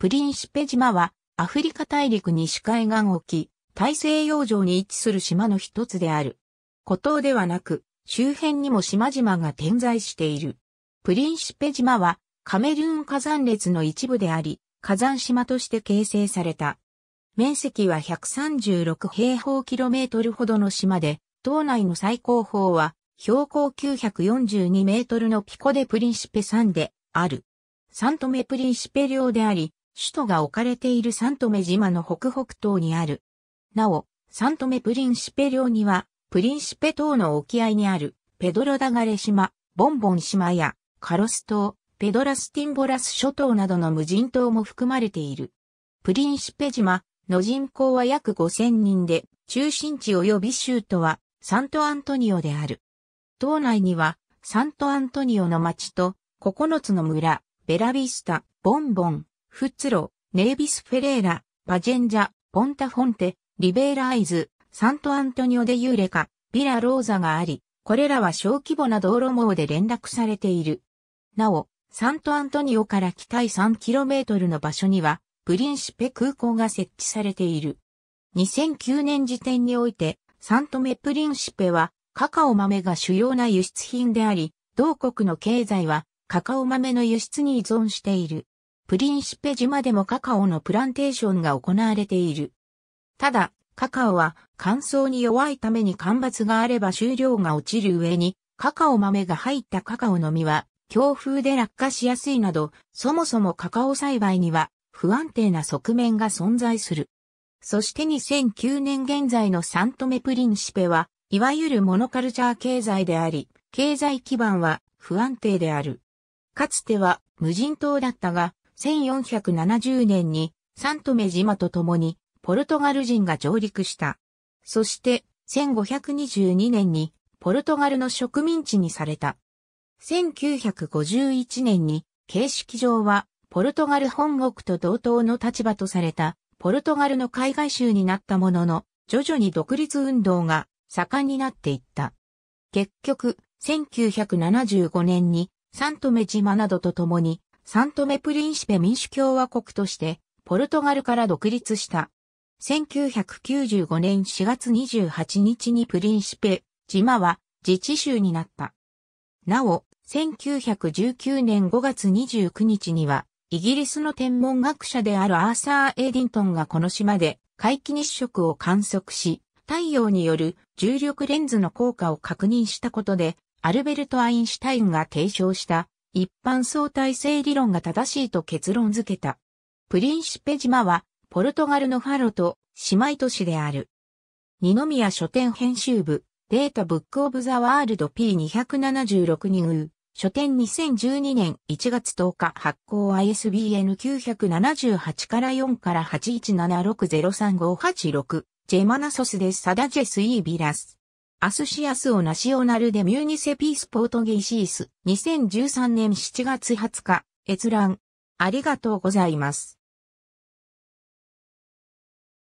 プリンシペ島はアフリカ大陸西海岸沖、大西洋上に位置する島の一つである。孤島ではなく、周辺にも島々が点在している。プリンシペ島はカメルーン火山列の一部であり、火山島として形成された。面積は136平方キロメートルほどの島で、島内の最高峰は標高942メートルのピコデプリンシペ山である。サントメプリンシペ領であり、首都が置かれているサントメ島の北北東にある。なお、サントメプリンシペ領には、プリンシペ島の沖合にある、ペドロダガレ島、ボンボン島や、カロス島、ペドラスティンボラス諸島などの無人島も含まれている。プリンシペ島の人口は約5000人で、中心地及び州都はサントアントニオである。島内にはサントアントニオの町と9つの村、ベラビスタ、ボンボン、フッツロ、ネイビス・フェレーラ、バジェンジャ、ポンタ・フォンテ、リベーラ・アイズ、サント・アントニオ・デ・ユーレカ、ビラ・ローザがあり、これらは小規模な道路網で連絡されている。なお、サント・アントニオから北へ 3km の場所には、プリンシペ空港が設置されている。2009年時点において、サントメ・プリンシペは、カカオ豆が主要な輸出品であり、同国の経済は、カカオ豆の輸出に依存している。プリンシペ島でもカカオのプランテーションが行われている。ただ、カカオは乾燥に弱いために干ばつがあれば収量が落ちる上に、カカオ豆が入ったカカオの実は、強風で落下しやすいなど、そもそもカカオ栽培には不安定な側面が存在する。そして2009年現在のサントメプリンシペは、いわゆるモノカルチャー経済であり、経済基盤は不安定である。かつては無人島だったが、1470年にサントメ島と共にポルトガル人が上陸した。そして1522年にポルトガルの植民地にされた。1951年に形式上はポルトガル本国と同等の立場とされたポルトガルの海外州になったものの徐々に独立運動が盛んになっていった。結局1975年にサントメ島などと共にサントメプリンシペ民主共和国としてポルトガルから独立した。1995年4月28日にプリンシペ、島は自治州になった。なお、1919年5月29日には、イギリスの天文学者であるアーサー・エディントンがこの島で回帰日食を観測し、太陽による重力レンズの効果を確認したことで、アルベルト・アインシュタインが提唱した一般相対性理論が正しいと結論付けた。プリンシペ島は、ポルトガルのファロと姉妹都市である。二宮書店編集部、データブックオブザワールド P276 にう、書店2012年1月10日発行 ISBN 978から4から8 1 7 6 0 3 5 8 6ジェマナソスデサダジェスイービラス。アスシアスオナシオナルデミューニセピースポートゲイシース2013年7月20日閲覧ありがとうございます。